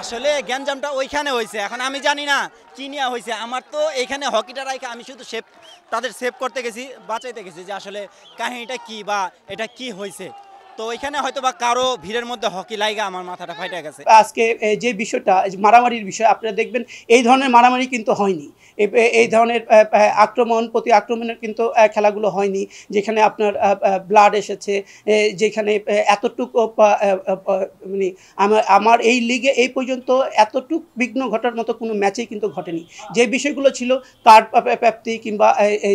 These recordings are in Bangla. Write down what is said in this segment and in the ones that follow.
আসলে গ্যাঞ্জামটা ওইখানে হয়েছে এখন আমি জানি না কি নেওয়া হয়েছে আমার তো এখানে হকিটা রাখে আমি শুধু সেভ তাদের সেভ করতে গেছি বাঁচাইতে গেছি যে আসলে কাহিনিটা কি বা এটা কি হয়েছে তো ওইখানে হয়তো বা কারো ভিড়ের মধ্যে হকি লাইগা আমার মাথাটা ফাইটা গেছে আজকে যে বিষয়টা মারামারির বিষয় আপনারা দেখবেন এই ধরনের মারামারি কিন্তু হয়নি এই ধরনের আক্রমণ প্রতি আক্রমণের কিন্তু খেলাগুলো হয়নি যেখানে আপনার ব্লাড এসেছে যেখানে এতটুকু মানে আমার এই লিগে এই পর্যন্ত এতটুক বিঘ্ন ঘটার মতো কোনো ম্যাচেই কিন্তু ঘটেনি যে বিষয়গুলো ছিল কার্ড প্যাপ্তি কিংবা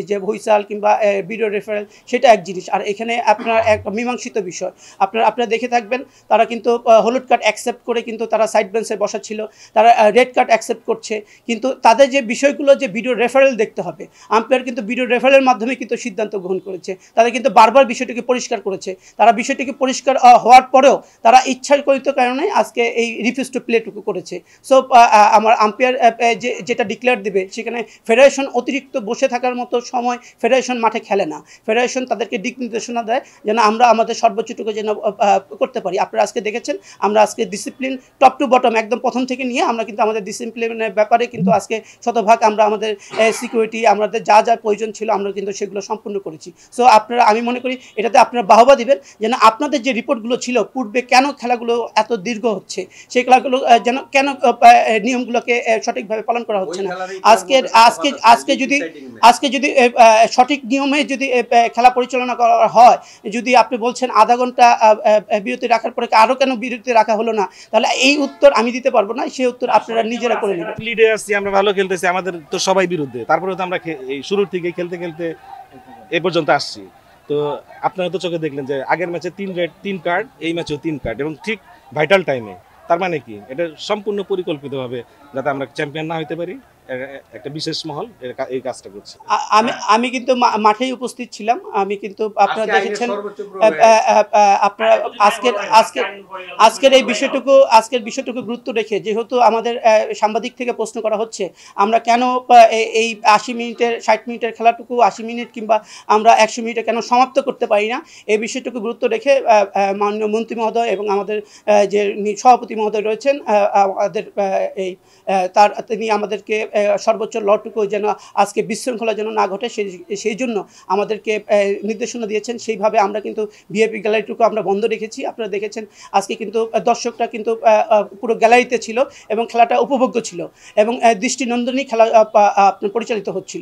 যে ভৈসাল কিংবা ভিডিও রেফারেল সেটা এক জিনিস আর এখানে আপনার এক মীমাংসিত বিষয় বিষয় আপনারা আপনারা দেখে থাকবেন তারা কিন্তু হলুদ কার্ড অ্যাকসেপ্ট করে কিন্তু তারা সাইড বেঞ্চে বসা ছিল তারা রেড কার্ড অ্যাকসেপ্ট করছে কিন্তু তাদের যে বিষয়গুলো যে ভিডিও রেফারেল দেখতে হবে আম্পায়ার কিন্তু ভিডিও রেফারেলের মাধ্যমে কিন্তু সিদ্ধান্ত গ্রহণ করেছে তাদের কিন্তু বারবার বিষয়টিকে পরিষ্কার করেছে তারা বিষয়টিকে পরিষ্কার হওয়ার পরেও তারা ইচ্ছাকৃত কারণে আজকে এই রিফিউজ টু প্লেটুকু করেছে সো আমার আম্পায়ার যে যেটা ডিক্লেয়ার দেবে সেখানে ফেডারেশন অতিরিক্ত বসে থাকার মতো সময় ফেডারেশন মাঠে খেলে না ফেডারেশন তাদেরকে দিক নির্দেশনা দেয় যেন আমরা আমাদের সর্বোচ্চ সেটুকু যেন করতে পারি আপনারা আজকে দেখেছেন আমরা আজকে ডিসিপ্লিন টপ টু বটম একদম প্রথম থেকে নিয়ে আমরা কিন্তু আমাদের ডিসিপ্লিনের ব্যাপারে কিন্তু আজকে শতভাগ আমরা আমাদের সিকিউরিটি আমাদের যা যা প্রয়োজন ছিল আমরা কিন্তু সেগুলো সম্পূর্ণ করেছি সো আপনারা আমি মনে করি এটাতে আপনারা বাহবা দিবেন যেন আপনাদের যে রিপোর্টগুলো ছিল পূর্বে কেন খেলাগুলো এত দীর্ঘ হচ্ছে সেই খেলাগুলো যেন কেন নিয়মগুলোকে সঠিকভাবে পালন করা হচ্ছে না আজকে আজকে আজকে যদি আজকে যদি সঠিক নিয়মে যদি খেলা পরিচালনা করা হয় যদি আপনি বলছেন আধা আন্দোলনটা বিরতি রাখার পরে আরও কেন বিরতি রাখা হলো না তাহলে এই উত্তর আমি দিতে পারবো না সেই উত্তর আপনারা নিজেরা করে নেবেন লিডে আসছি আমরা ভালো খেলতেছি আমাদের তো সবাই বিরুদ্ধে তারপরে তো আমরা শুরুর থেকে খেলতে খেলতে এ পর্যন্ত আসছি তো আপনারা তো চোখে দেখলেন যে আগের ম্যাচে তিন রেড তিন কার্ড এই ম্যাচেও তিন কার্ড এবং ঠিক ভাইটাল টাইমে তার মানে কি এটা সম্পূর্ণ পরিকল্পিতভাবে যাতে আমরা চ্যাম্পিয়ন না হতে পারি একটা বিশেষ মহল এই কাজটা করছে আমি আমি কিন্তু মাঠেই উপস্থিত ছিলাম আমি কিন্তু আপনারা দেখেছেন আপনারা আজকের আজকে আজকের এই বিষয়টুকু আজকের বিষয়টুকু গুরুত্ব রেখে যেহেতু আমাদের সাংবাদিক থেকে প্রশ্ন করা হচ্ছে আমরা কেন এই আশি মিনিটের ষাট মিনিটের খেলাটুকু আশি মিনিট কিংবা আমরা একশো মিনিটে কেন সমাপ্ত করতে পারি না এই বিষয়টুকু গুরুত্ব রেখে মাননীয় মন্ত্রী মহোদয় এবং আমাদের যে সভাপতি মহোদয় রয়েছেন আমাদের এই তার তিনি আমাদেরকে সর্বোচ্চ লটুকু যেন আজকে বিশৃঙ্খলা যেন না ঘটে সেই জন্য আমাদেরকে নির্দেশনা দিয়েছেন সেইভাবে আমরা কিন্তু ভিআইপি গ্যালারিটুকু আমরা বন্ধ রেখেছি আপনারা দেখেছেন আজকে কিন্তু দর্শকরা কিন্তু পুরো গ্যালারিতে ছিল এবং খেলাটা উপভোগ্য ছিল এবং দৃষ্টিনন্দনই খেলা পরিচালিত হচ্ছিল